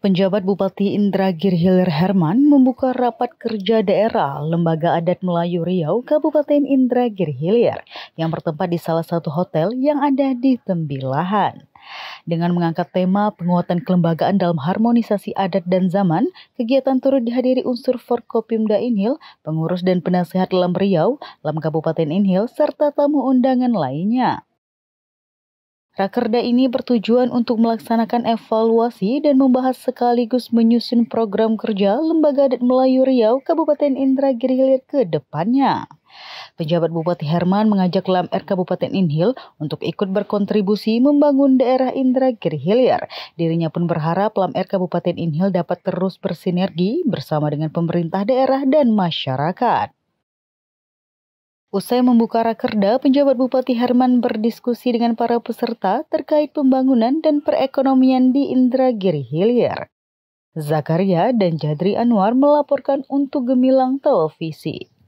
Penjabat Bupati Indra Hilir Herman membuka rapat kerja daerah Lembaga Adat Melayu Riau Kabupaten Indra Hilir, yang bertempat di salah satu hotel yang ada di Tembilahan. Dengan mengangkat tema penguatan kelembagaan dalam harmonisasi adat dan zaman, kegiatan turut dihadiri unsur Forkopimda Inhil, pengurus dan penasehat Lam Riau, Lam Kabupaten Inhil, serta tamu undangan lainnya. Rakerda ini bertujuan untuk melaksanakan evaluasi dan membahas sekaligus menyusun program kerja Lembaga Adat Melayu Riau Kabupaten Indragiri Hilir ke depannya. Pejabat Bupati Herman mengajak LAMR Kabupaten Inhil untuk ikut berkontribusi membangun daerah Indragiri Hilir. Dirinya pun berharap LAMR Kabupaten Inhil dapat terus bersinergi bersama dengan pemerintah daerah dan masyarakat. Usai membuka rakerda, penjabat Bupati Herman berdiskusi dengan para peserta terkait pembangunan dan perekonomian di Indragiri Hilir. Zakaria dan Jadri Anwar melaporkan untuk Gemilang Televisi.